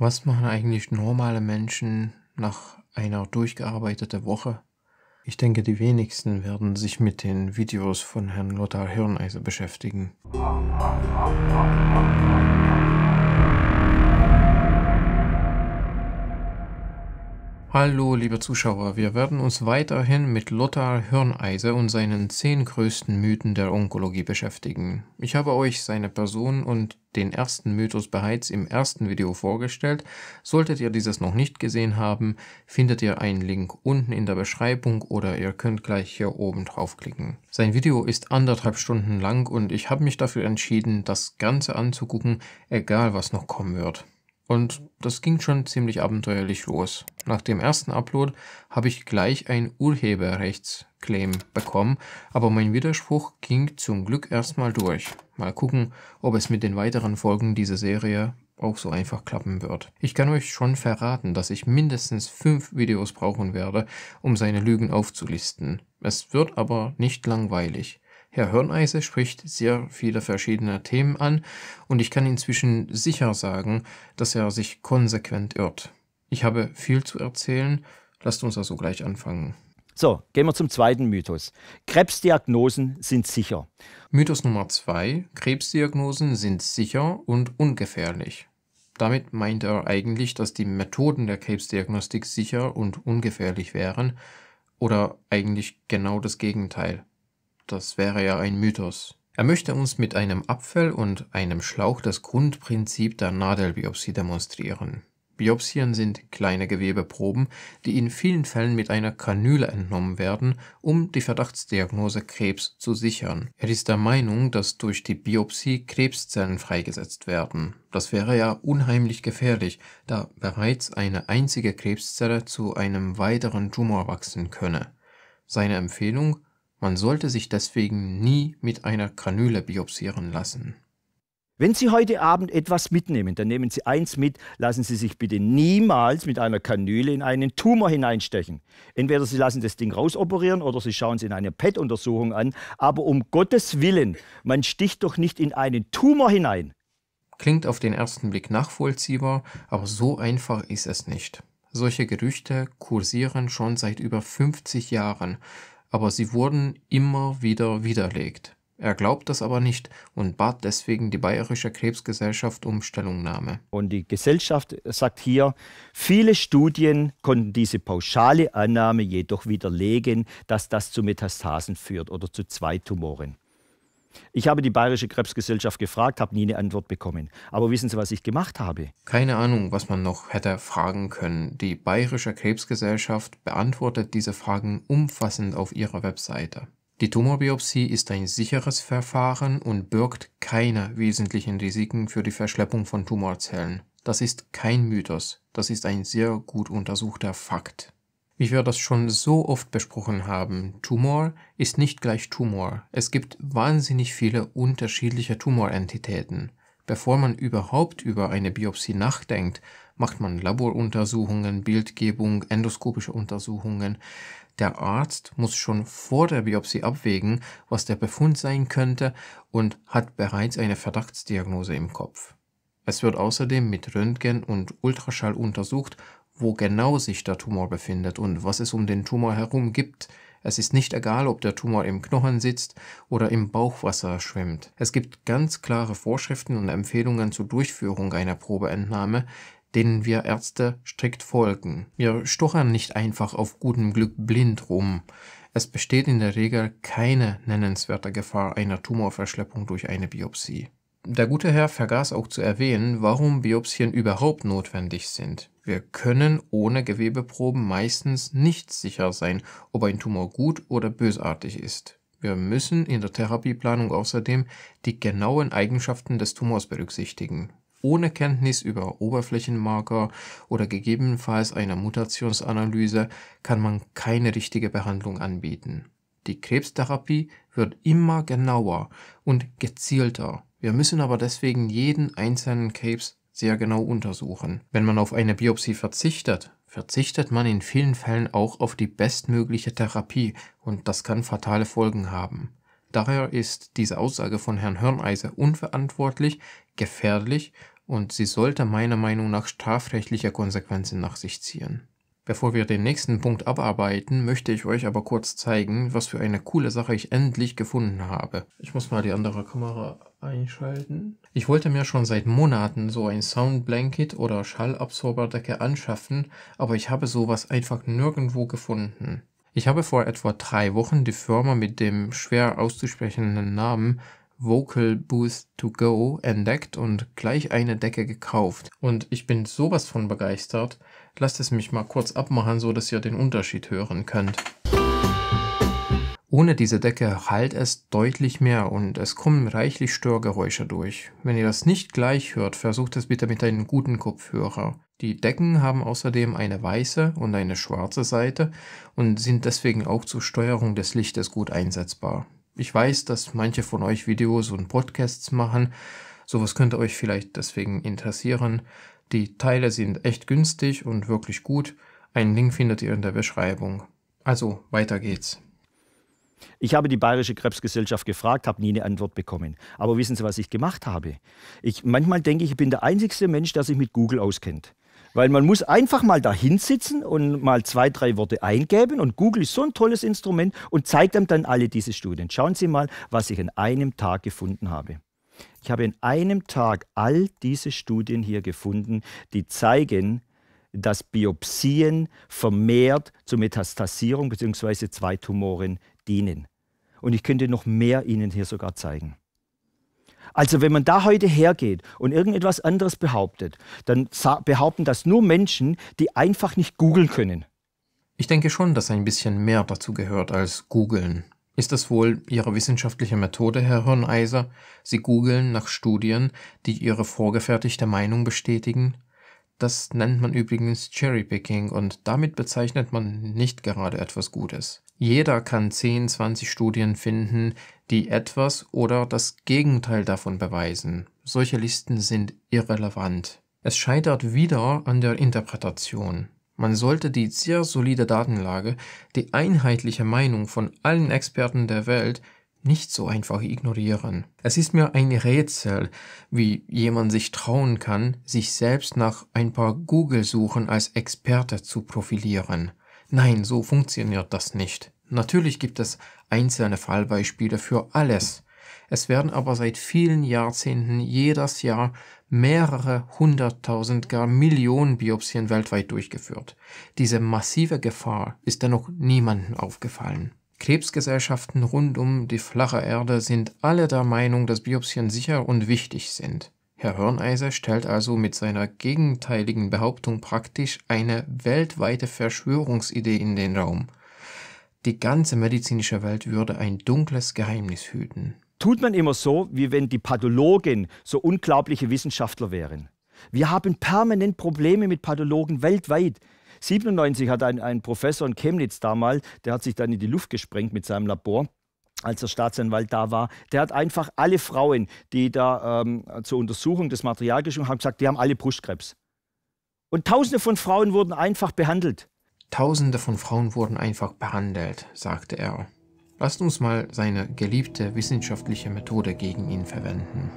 Was machen eigentlich normale Menschen nach einer durchgearbeiteten Woche? Ich denke, die wenigsten werden sich mit den Videos von Herrn Lothar Hirneiser beschäftigen. Hallo, liebe Zuschauer, wir werden uns weiterhin mit Lothar Hirneise und seinen zehn größten Mythen der Onkologie beschäftigen. Ich habe euch seine Person und den ersten Mythos bereits im ersten Video vorgestellt. Solltet ihr dieses noch nicht gesehen haben, findet ihr einen Link unten in der Beschreibung oder ihr könnt gleich hier oben draufklicken. Sein Video ist anderthalb Stunden lang und ich habe mich dafür entschieden, das Ganze anzugucken, egal was noch kommen wird. Und das ging schon ziemlich abenteuerlich los. Nach dem ersten Upload habe ich gleich ein Urheberrechtsclaim bekommen, aber mein Widerspruch ging zum Glück erstmal durch. Mal gucken, ob es mit den weiteren Folgen dieser Serie auch so einfach klappen wird. Ich kann euch schon verraten, dass ich mindestens fünf Videos brauchen werde, um seine Lügen aufzulisten. Es wird aber nicht langweilig. Herr Hörneise spricht sehr viele verschiedene Themen an und ich kann inzwischen sicher sagen, dass er sich konsequent irrt. Ich habe viel zu erzählen, lasst uns also gleich anfangen. So, gehen wir zum zweiten Mythos. Krebsdiagnosen sind sicher. Mythos Nummer zwei: Krebsdiagnosen sind sicher und ungefährlich. Damit meint er eigentlich, dass die Methoden der Krebsdiagnostik sicher und ungefährlich wären oder eigentlich genau das Gegenteil. Das wäre ja ein Mythos. Er möchte uns mit einem Apfel und einem Schlauch das Grundprinzip der Nadelbiopsie demonstrieren. Biopsien sind kleine Gewebeproben, die in vielen Fällen mit einer Kanüle entnommen werden, um die Verdachtsdiagnose Krebs zu sichern. Er ist der Meinung, dass durch die Biopsie Krebszellen freigesetzt werden. Das wäre ja unheimlich gefährlich, da bereits eine einzige Krebszelle zu einem weiteren Tumor wachsen könne. Seine Empfehlung man sollte sich deswegen nie mit einer Kanüle biopsieren lassen. Wenn Sie heute Abend etwas mitnehmen, dann nehmen Sie eins mit, lassen Sie sich bitte niemals mit einer Kanüle in einen Tumor hineinstechen. Entweder Sie lassen das Ding rausoperieren oder Sie schauen es in einer PET-Untersuchung an. Aber um Gottes Willen, man sticht doch nicht in einen Tumor hinein. Klingt auf den ersten Blick nachvollziehbar, aber so einfach ist es nicht. Solche Gerüchte kursieren schon seit über 50 Jahren, aber sie wurden immer wieder widerlegt. Er glaubt das aber nicht und bat deswegen die Bayerische Krebsgesellschaft um Stellungnahme. Und die Gesellschaft sagt hier, viele Studien konnten diese pauschale Annahme jedoch widerlegen, dass das zu Metastasen führt oder zu zwei Tumoren. Ich habe die Bayerische Krebsgesellschaft gefragt, habe nie eine Antwort bekommen. Aber wissen Sie, was ich gemacht habe? Keine Ahnung, was man noch hätte fragen können. Die Bayerische Krebsgesellschaft beantwortet diese Fragen umfassend auf ihrer Webseite. Die Tumorbiopsie ist ein sicheres Verfahren und birgt keine wesentlichen Risiken für die Verschleppung von Tumorzellen. Das ist kein Mythos, das ist ein sehr gut untersuchter Fakt. Wie wir das schon so oft besprochen haben, Tumor ist nicht gleich Tumor. Es gibt wahnsinnig viele unterschiedliche Tumorentitäten. Bevor man überhaupt über eine Biopsie nachdenkt, macht man Laboruntersuchungen, Bildgebung, endoskopische Untersuchungen. Der Arzt muss schon vor der Biopsie abwägen, was der Befund sein könnte und hat bereits eine Verdachtsdiagnose im Kopf. Es wird außerdem mit Röntgen und Ultraschall untersucht, wo genau sich der Tumor befindet und was es um den Tumor herum gibt. Es ist nicht egal, ob der Tumor im Knochen sitzt oder im Bauchwasser schwimmt. Es gibt ganz klare Vorschriften und Empfehlungen zur Durchführung einer Probeentnahme, denen wir Ärzte strikt folgen. Wir stochern nicht einfach auf gutem Glück blind rum. Es besteht in der Regel keine nennenswerte Gefahr einer Tumorverschleppung durch eine Biopsie. Der gute Herr vergaß auch zu erwähnen, warum Biopsien überhaupt notwendig sind. Wir können ohne Gewebeproben meistens nicht sicher sein, ob ein Tumor gut oder bösartig ist. Wir müssen in der Therapieplanung außerdem die genauen Eigenschaften des Tumors berücksichtigen. Ohne Kenntnis über Oberflächenmarker oder gegebenenfalls einer Mutationsanalyse kann man keine richtige Behandlung anbieten. Die Krebstherapie wird immer genauer und gezielter. Wir müssen aber deswegen jeden einzelnen Krebs sehr genau untersuchen. Wenn man auf eine Biopsie verzichtet, verzichtet man in vielen Fällen auch auf die bestmögliche Therapie und das kann fatale Folgen haben. Daher ist diese Aussage von Herrn Hörneise unverantwortlich, gefährlich und sie sollte meiner Meinung nach strafrechtliche Konsequenzen nach sich ziehen. Bevor wir den nächsten Punkt abarbeiten, möchte ich euch aber kurz zeigen, was für eine coole Sache ich endlich gefunden habe. Ich muss mal die andere Kamera einschalten. Ich wollte mir schon seit Monaten so ein Soundblanket oder Schallabsorberdecke anschaffen, aber ich habe sowas einfach nirgendwo gefunden. Ich habe vor etwa drei Wochen die Firma mit dem schwer auszusprechenden Namen Vocal Booth to Go entdeckt und gleich eine Decke gekauft. Und ich bin sowas von begeistert, Lasst es mich mal kurz abmachen, so dass ihr den Unterschied hören könnt. Ohne diese Decke hallt es deutlich mehr und es kommen reichlich Störgeräusche durch. Wenn ihr das nicht gleich hört, versucht es bitte mit einem guten Kopfhörer. Die Decken haben außerdem eine weiße und eine schwarze Seite und sind deswegen auch zur Steuerung des Lichtes gut einsetzbar. Ich weiß, dass manche von euch Videos und Podcasts machen, sowas könnte euch vielleicht deswegen interessieren. Die Teile sind echt günstig und wirklich gut. Einen Link findet ihr in der Beschreibung. Also, weiter geht's. Ich habe die Bayerische Krebsgesellschaft gefragt, habe nie eine Antwort bekommen. Aber wissen Sie, was ich gemacht habe? Ich, manchmal denke ich, ich bin der einzigste Mensch, der sich mit Google auskennt. Weil man muss einfach mal da hinsitzen und mal zwei, drei Worte eingeben. Und Google ist so ein tolles Instrument und zeigt einem dann alle diese Studien. Schauen Sie mal, was ich an einem Tag gefunden habe. Ich habe in einem Tag all diese Studien hier gefunden, die zeigen, dass Biopsien vermehrt zur Metastasierung bzw. Zweitumoren dienen. Und ich könnte noch mehr Ihnen hier sogar zeigen. Also wenn man da heute hergeht und irgendetwas anderes behauptet, dann behaupten das nur Menschen, die einfach nicht googeln können. Ich denke schon, dass ein bisschen mehr dazu gehört als googeln. Ist das wohl Ihre wissenschaftliche Methode, Herr Hirneiser? Sie googeln nach Studien, die Ihre vorgefertigte Meinung bestätigen? Das nennt man übrigens Cherrypicking und damit bezeichnet man nicht gerade etwas Gutes. Jeder kann 10, 20 Studien finden, die etwas oder das Gegenteil davon beweisen. Solche Listen sind irrelevant. Es scheitert wieder an der Interpretation. Man sollte die sehr solide Datenlage, die einheitliche Meinung von allen Experten der Welt nicht so einfach ignorieren. Es ist mir ein Rätsel, wie jemand sich trauen kann, sich selbst nach ein paar Google-Suchen als Experte zu profilieren. Nein, so funktioniert das nicht. Natürlich gibt es einzelne Fallbeispiele für alles, es werden aber seit vielen Jahrzehnten jedes Jahr mehrere hunderttausend, gar Millionen Biopsien weltweit durchgeführt. Diese massive Gefahr ist dennoch niemandem aufgefallen. Krebsgesellschaften rund um die flache Erde sind alle der Meinung, dass Biopsien sicher und wichtig sind. Herr Hörneise stellt also mit seiner gegenteiligen Behauptung praktisch eine weltweite Verschwörungsidee in den Raum. Die ganze medizinische Welt würde ein dunkles Geheimnis hüten tut man immer so, wie wenn die Pathologen so unglaubliche Wissenschaftler wären. Wir haben permanent Probleme mit Pathologen weltweit. 97 hat ein, ein Professor in Chemnitz damals, der hat sich dann in die Luft gesprengt mit seinem Labor als der Staatsanwalt da war, der hat einfach alle Frauen, die da ähm, zur Untersuchung des Materials geschrieben haben, gesagt, die haben alle Brustkrebs. Und Tausende von Frauen wurden einfach behandelt. Tausende von Frauen wurden einfach behandelt, sagte er. Lasst uns mal seine geliebte wissenschaftliche Methode gegen ihn verwenden.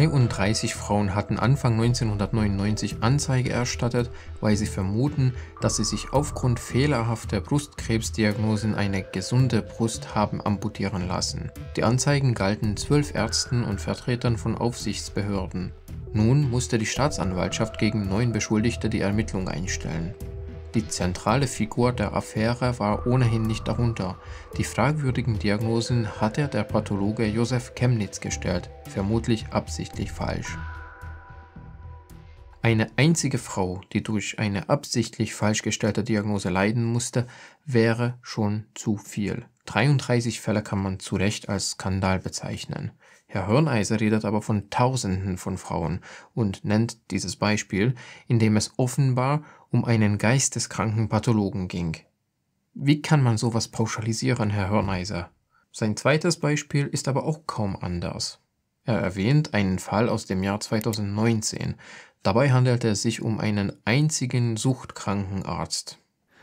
33 Frauen hatten Anfang 1999 Anzeige erstattet, weil sie vermuten, dass sie sich aufgrund fehlerhafter Brustkrebsdiagnosen eine gesunde Brust haben amputieren lassen. Die Anzeigen galten zwölf Ärzten und Vertretern von Aufsichtsbehörden. Nun musste die Staatsanwaltschaft gegen neun Beschuldigte die Ermittlung einstellen. Die zentrale Figur der Affäre war ohnehin nicht darunter. Die fragwürdigen Diagnosen hatte der Pathologe Josef Chemnitz gestellt, vermutlich absichtlich falsch. Eine einzige Frau, die durch eine absichtlich falsch gestellte Diagnose leiden musste, wäre schon zu viel. 33 Fälle kann man zu Recht als Skandal bezeichnen. Herr Hörneiser redet aber von Tausenden von Frauen und nennt dieses Beispiel, in dem es offenbar um einen geisteskranken Pathologen ging. Wie kann man sowas pauschalisieren, Herr Hörneiser? Sein zweites Beispiel ist aber auch kaum anders. Er erwähnt einen Fall aus dem Jahr 2019. Dabei handelt es sich um einen einzigen suchtkranken Arzt.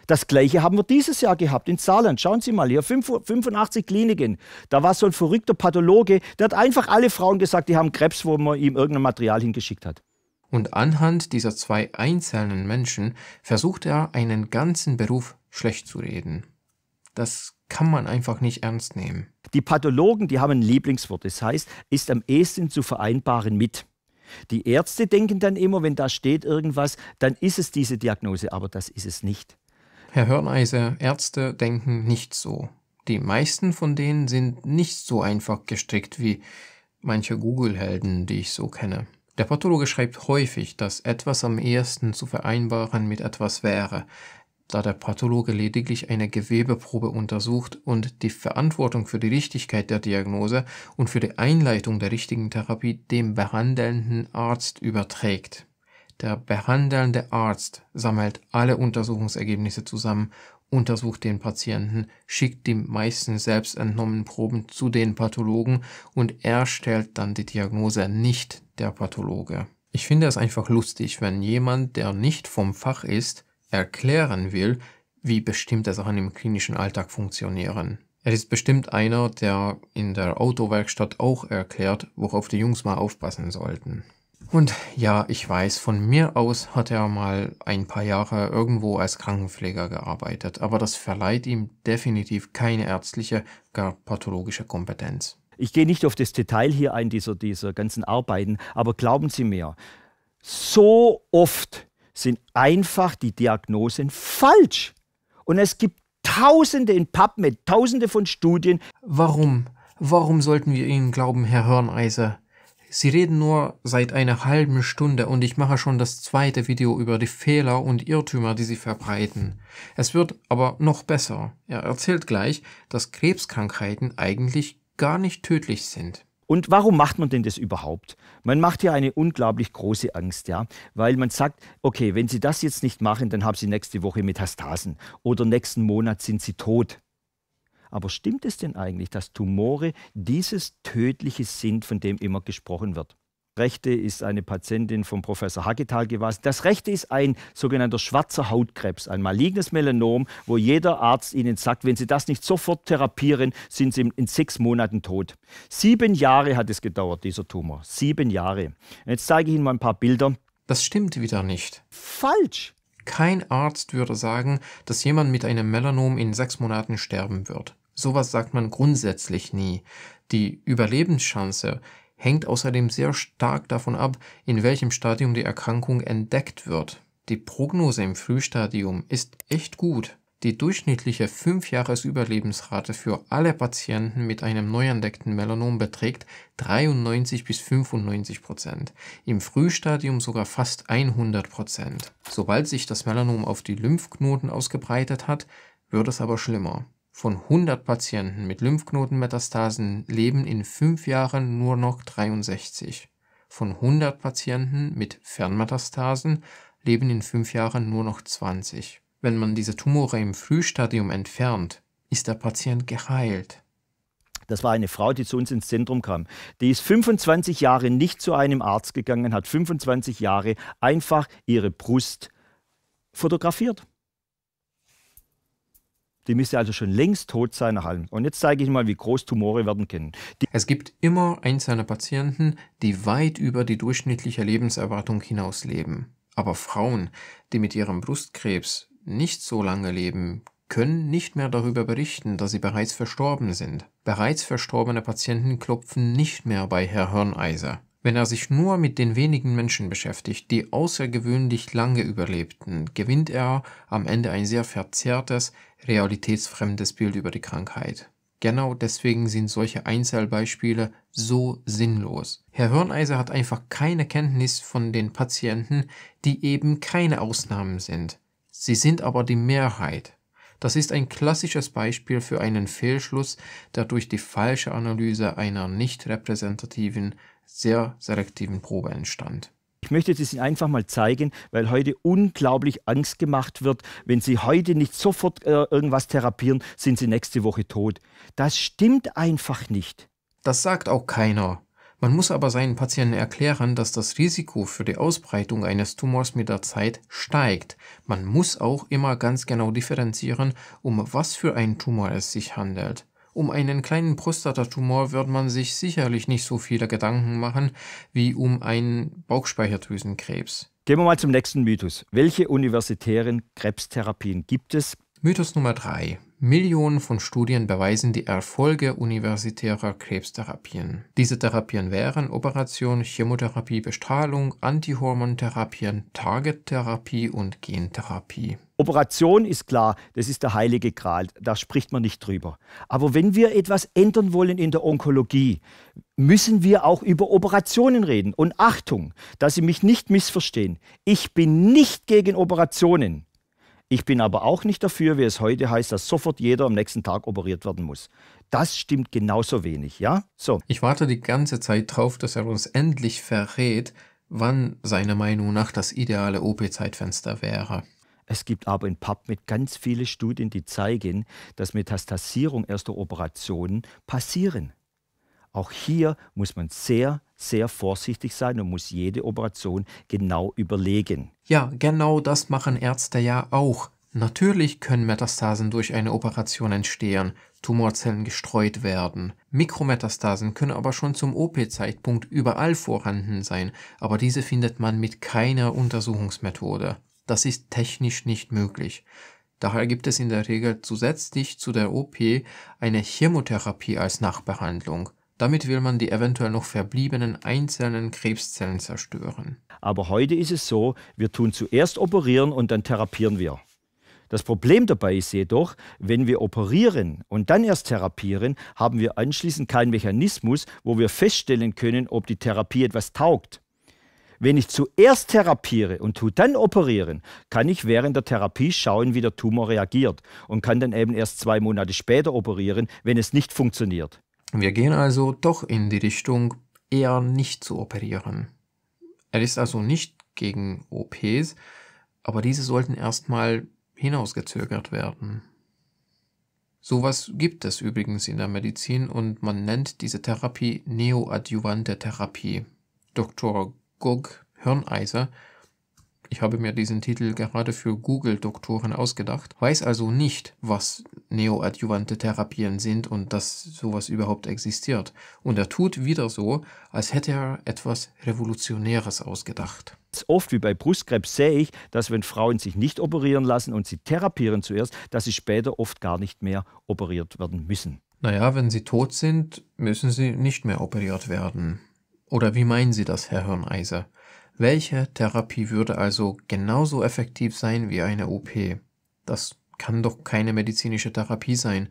Das gleiche haben wir dieses Jahr gehabt in Saarland. Schauen Sie mal hier, 85 Kliniken. Da war so ein verrückter Pathologe, der hat einfach alle Frauen gesagt, die haben Krebs, wo man ihm irgendein Material hingeschickt hat. Und anhand dieser zwei einzelnen Menschen versucht er, einen ganzen Beruf schlecht zu reden. Das kann man einfach nicht ernst nehmen. Die Pathologen, die haben ein Lieblingswort, das heißt, ist am ehesten zu vereinbaren mit. Die Ärzte denken dann immer, wenn da steht irgendwas, dann ist es diese Diagnose, aber das ist es nicht. Herr Hörneiser, Ärzte denken nicht so. Die meisten von denen sind nicht so einfach gestrickt wie manche Google-Helden, die ich so kenne. Der Pathologe schreibt häufig, dass etwas am ehesten zu vereinbaren mit etwas wäre, da der Pathologe lediglich eine Gewebeprobe untersucht und die Verantwortung für die Richtigkeit der Diagnose und für die Einleitung der richtigen Therapie dem behandelnden Arzt überträgt. Der behandelnde Arzt sammelt alle Untersuchungsergebnisse zusammen untersucht den Patienten, schickt die meisten selbst entnommenen Proben zu den Pathologen und er stellt dann die Diagnose, nicht der Pathologe. Ich finde es einfach lustig, wenn jemand, der nicht vom Fach ist, erklären will, wie bestimmte Sachen im klinischen Alltag funktionieren. Er ist bestimmt einer, der in der Autowerkstatt auch erklärt, worauf die Jungs mal aufpassen sollten. Und ja, ich weiß, von mir aus hat er mal ein paar Jahre irgendwo als Krankenpfleger gearbeitet, aber das verleiht ihm definitiv keine ärztliche, gar pathologische Kompetenz. Ich gehe nicht auf das Detail hier ein dieser, dieser ganzen Arbeiten, aber glauben Sie mir, so oft sind einfach die Diagnosen falsch. Und es gibt Tausende in PubMed, Tausende von Studien. Warum? Warum sollten wir Ihnen glauben, Herr Hörneiser? Sie reden nur seit einer halben Stunde und ich mache schon das zweite Video über die Fehler und Irrtümer, die sie verbreiten. Es wird aber noch besser. Er erzählt gleich, dass Krebskrankheiten eigentlich gar nicht tödlich sind. Und warum macht man denn das überhaupt? Man macht ja eine unglaublich große Angst, ja, weil man sagt, okay, wenn Sie das jetzt nicht machen, dann haben Sie nächste Woche Metastasen oder nächsten Monat sind Sie tot. Aber stimmt es denn eigentlich, dass Tumore dieses Tödliche sind, von dem immer gesprochen wird? Rechte ist eine Patientin von Professor Hagetal gewesen. Das rechte ist ein sogenannter schwarzer Hautkrebs, ein malignes Melanom, wo jeder Arzt Ihnen sagt, wenn Sie das nicht sofort therapieren, sind Sie in sechs Monaten tot. Sieben Jahre hat es gedauert, dieser Tumor. Sieben Jahre. Jetzt zeige ich Ihnen mal ein paar Bilder. Das stimmt wieder nicht. Falsch. Kein Arzt würde sagen, dass jemand mit einem Melanom in sechs Monaten sterben wird. Sowas sagt man grundsätzlich nie. Die Überlebenschance hängt außerdem sehr stark davon ab, in welchem Stadium die Erkrankung entdeckt wird. Die Prognose im Frühstadium ist echt gut. Die durchschnittliche 5-Jahres-Überlebensrate für alle Patienten mit einem neu entdeckten Melanom beträgt 93 bis 95 Prozent, im Frühstadium sogar fast 100 Prozent. Sobald sich das Melanom auf die Lymphknoten ausgebreitet hat, wird es aber schlimmer. Von 100 Patienten mit Lymphknotenmetastasen leben in fünf Jahren nur noch 63. Von 100 Patienten mit Fernmetastasen leben in fünf Jahren nur noch 20. Wenn man diese Tumore im Frühstadium entfernt, ist der Patient geheilt. Das war eine Frau, die zu uns ins Zentrum kam. Die ist 25 Jahre nicht zu einem Arzt gegangen, hat 25 Jahre einfach ihre Brust fotografiert. Die müsste also schon längst tot sein nach allem. Und jetzt zeige ich mal, wie groß Tumore werden können. Die es gibt immer einzelne Patienten, die weit über die durchschnittliche Lebenserwartung hinaus leben. Aber Frauen, die mit ihrem Brustkrebs nicht so lange leben, können nicht mehr darüber berichten, dass sie bereits verstorben sind. Bereits verstorbene Patienten klopfen nicht mehr bei Herr Hörneiser. Wenn er sich nur mit den wenigen Menschen beschäftigt, die außergewöhnlich lange überlebten, gewinnt er am Ende ein sehr verzerrtes, realitätsfremdes Bild über die Krankheit. Genau deswegen sind solche Einzelbeispiele so sinnlos. Herr Hörneiser hat einfach keine Kenntnis von den Patienten, die eben keine Ausnahmen sind. Sie sind aber die Mehrheit. Das ist ein klassisches Beispiel für einen Fehlschluss, der durch die falsche Analyse einer nicht repräsentativen, sehr selektiven Probe entstand. Ich möchte das Ihnen einfach mal zeigen, weil heute unglaublich Angst gemacht wird. Wenn Sie heute nicht sofort äh, irgendwas therapieren, sind Sie nächste Woche tot. Das stimmt einfach nicht. Das sagt auch keiner. Man muss aber seinen Patienten erklären, dass das Risiko für die Ausbreitung eines Tumors mit der Zeit steigt. Man muss auch immer ganz genau differenzieren, um was für einen Tumor es sich handelt. Um einen kleinen Prostatatumor wird man sich sicherlich nicht so viele Gedanken machen wie um einen Bauchspeicherdrüsenkrebs. Gehen wir mal zum nächsten Mythos. Welche universitären Krebstherapien gibt es? Mythos Nummer 3. Millionen von Studien beweisen die Erfolge universitärer Krebstherapien. Diese Therapien wären Operation, Chemotherapie, Bestrahlung, Antihormontherapien, Targettherapie und Gentherapie. Operation ist klar, das ist der heilige Gral, da spricht man nicht drüber. Aber wenn wir etwas ändern wollen in der Onkologie, müssen wir auch über Operationen reden. Und Achtung, dass Sie mich nicht missverstehen, ich bin nicht gegen Operationen. Ich bin aber auch nicht dafür, wie es heute heißt, dass sofort jeder am nächsten Tag operiert werden muss. Das stimmt genauso wenig, ja? So. Ich warte die ganze Zeit drauf, dass er uns endlich verrät, wann seiner Meinung nach das ideale OP-Zeitfenster wäre. Es gibt aber in PubMed ganz viele Studien, die zeigen, dass Metastasierung erster Operationen passieren. Auch hier muss man sehr, sehr vorsichtig sein und muss jede Operation genau überlegen. Ja, genau das machen Ärzte ja auch. Natürlich können Metastasen durch eine Operation entstehen, Tumorzellen gestreut werden. Mikrometastasen können aber schon zum OP-Zeitpunkt überall vorhanden sein, aber diese findet man mit keiner Untersuchungsmethode. Das ist technisch nicht möglich. Daher gibt es in der Regel zusätzlich zu der OP eine Chemotherapie als Nachbehandlung. Damit will man die eventuell noch verbliebenen einzelnen Krebszellen zerstören. Aber heute ist es so, wir tun zuerst operieren und dann therapieren wir. Das Problem dabei ist jedoch, wenn wir operieren und dann erst therapieren, haben wir anschließend keinen Mechanismus, wo wir feststellen können, ob die Therapie etwas taugt. Wenn ich zuerst therapiere und tu dann operieren, kann ich während der Therapie schauen, wie der Tumor reagiert und kann dann eben erst zwei Monate später operieren, wenn es nicht funktioniert. Wir gehen also doch in die Richtung, eher nicht zu operieren. Er ist also nicht gegen OPs, aber diese sollten erstmal hinausgezögert werden. Sowas gibt es übrigens in der Medizin und man nennt diese Therapie neoadjuvante Therapie. Dr. Gog Hirneiser ich habe mir diesen Titel gerade für Google-Doktoren ausgedacht, weiß also nicht, was neoadjuvante Therapien sind und dass sowas überhaupt existiert. Und er tut wieder so, als hätte er etwas Revolutionäres ausgedacht. Oft wie bei Brustkrebs sehe ich, dass wenn Frauen sich nicht operieren lassen und sie therapieren zuerst, dass sie später oft gar nicht mehr operiert werden müssen. Naja, wenn sie tot sind, müssen sie nicht mehr operiert werden. Oder wie meinen Sie das, Herr Hirneiser? Welche Therapie würde also genauso effektiv sein wie eine OP? Das kann doch keine medizinische Therapie sein.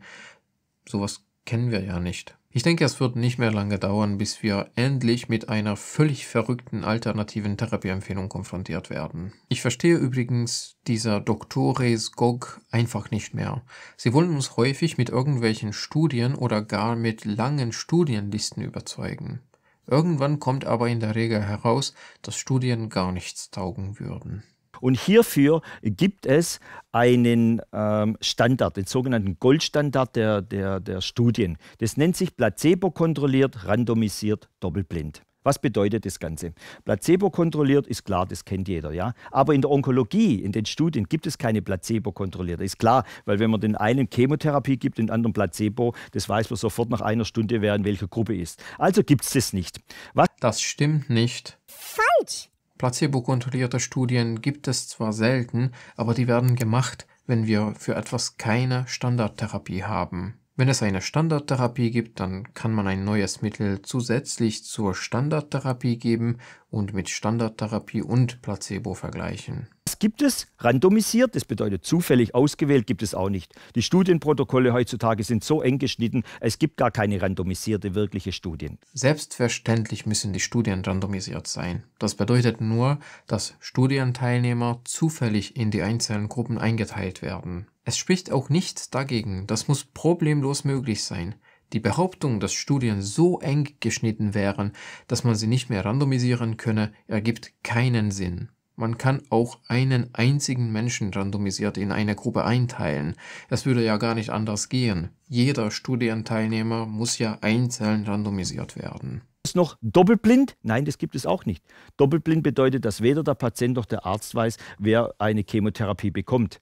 Sowas kennen wir ja nicht. Ich denke, es wird nicht mehr lange dauern, bis wir endlich mit einer völlig verrückten alternativen Therapieempfehlung konfrontiert werden. Ich verstehe übrigens dieser Doctores Gog einfach nicht mehr. Sie wollen uns häufig mit irgendwelchen Studien oder gar mit langen Studienlisten überzeugen. Irgendwann kommt aber in der Regel heraus, dass Studien gar nichts taugen würden. Und hierfür gibt es einen ähm, Standard, den sogenannten Goldstandard der, der, der Studien. Das nennt sich placebo-kontrolliert, randomisiert, doppelblind. Was bedeutet das Ganze? Placebo kontrolliert ist klar, das kennt jeder, ja. Aber in der Onkologie, in den Studien gibt es keine Placebo kontrollierte. Ist klar, weil wenn man den einen Chemotherapie gibt, den anderen Placebo, das weiß man sofort nach einer Stunde, wer in welcher Gruppe ist. Also gibt es das nicht. Was? Das stimmt nicht. Falsch. Placebo-kontrollierte Studien gibt es zwar selten, aber die werden gemacht, wenn wir für etwas keine Standardtherapie haben. Wenn es eine Standardtherapie gibt, dann kann man ein neues Mittel zusätzlich zur Standardtherapie geben und mit Standardtherapie und Placebo vergleichen gibt es? Randomisiert, das bedeutet zufällig ausgewählt, gibt es auch nicht. Die Studienprotokolle heutzutage sind so eng geschnitten, es gibt gar keine randomisierte wirkliche Studien. Selbstverständlich müssen die Studien randomisiert sein. Das bedeutet nur, dass Studienteilnehmer zufällig in die einzelnen Gruppen eingeteilt werden. Es spricht auch nichts dagegen, das muss problemlos möglich sein. Die Behauptung, dass Studien so eng geschnitten wären, dass man sie nicht mehr randomisieren könne, ergibt keinen Sinn. Man kann auch einen einzigen Menschen randomisiert in eine Gruppe einteilen. Es würde ja gar nicht anders gehen. Jeder Studienteilnehmer muss ja einzeln randomisiert werden. Ist noch doppelblind? Nein, das gibt es auch nicht. Doppelblind bedeutet, dass weder der Patient noch der Arzt weiß, wer eine Chemotherapie bekommt.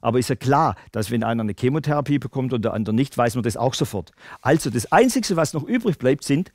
Aber ist ja klar, dass wenn einer eine Chemotherapie bekommt und der andere nicht, weiß man das auch sofort. Also das Einzige, was noch übrig bleibt, sind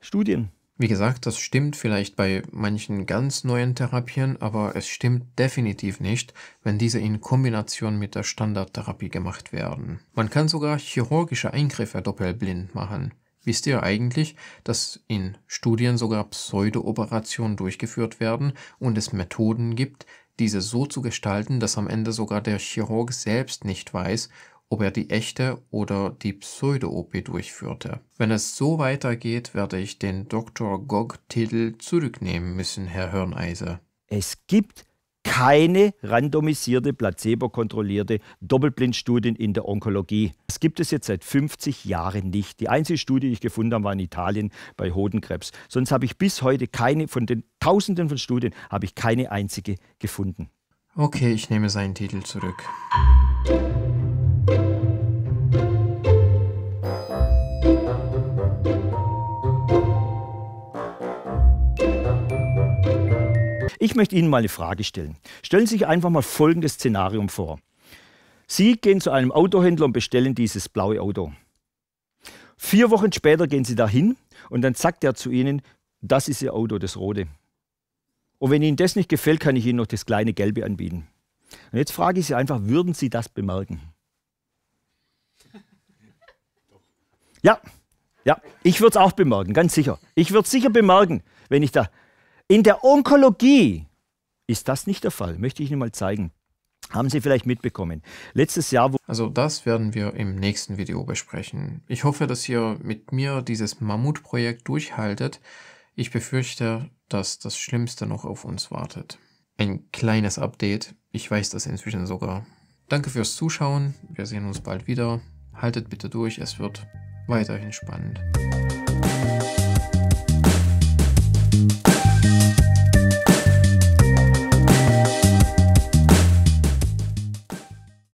Studien. Wie gesagt, das stimmt vielleicht bei manchen ganz neuen Therapien, aber es stimmt definitiv nicht, wenn diese in Kombination mit der Standardtherapie gemacht werden. Man kann sogar chirurgische Eingriffe doppelblind machen. Wisst ihr eigentlich, dass in Studien sogar Pseudo-Operationen durchgeführt werden und es Methoden gibt, diese so zu gestalten, dass am Ende sogar der Chirurg selbst nicht weiß, ob er die echte oder die Pseudo-OP durchführte. Wenn es so weitergeht, werde ich den Dr. Gog-Titel zurücknehmen müssen, Herr Hirneise. Es gibt keine randomisierte, placebo-kontrollierte Doppelblindstudien in der Onkologie. Das gibt es jetzt seit 50 Jahren nicht. Die einzige Studie, die ich gefunden habe, war in Italien bei Hodenkrebs. Sonst habe ich bis heute keine von den Tausenden von Studien, habe ich keine einzige gefunden. Okay, ich nehme seinen Titel zurück. Ich möchte Ihnen mal eine Frage stellen. Stellen Sie sich einfach mal folgendes Szenario vor. Sie gehen zu einem Autohändler und bestellen dieses blaue Auto. Vier Wochen später gehen Sie dahin und dann sagt er zu Ihnen, das ist Ihr Auto, das rote. Und wenn Ihnen das nicht gefällt, kann ich Ihnen noch das kleine gelbe anbieten. Und jetzt frage ich Sie einfach, würden Sie das bemerken? Ja, ja, ich würde es auch bemerken, ganz sicher. Ich würde es sicher bemerken, wenn ich da in der Onkologie ist das nicht der Fall, möchte ich Ihnen mal zeigen. Haben Sie vielleicht mitbekommen. Letztes Jahr. also das werden wir im nächsten Video besprechen. Ich hoffe, dass ihr mit mir dieses Mammutprojekt durchhaltet. Ich befürchte, dass das Schlimmste noch auf uns wartet. Ein kleines Update. Ich weiß das inzwischen sogar. Danke fürs Zuschauen. Wir sehen uns bald wieder. Haltet bitte durch. Es wird weiterhin spannend.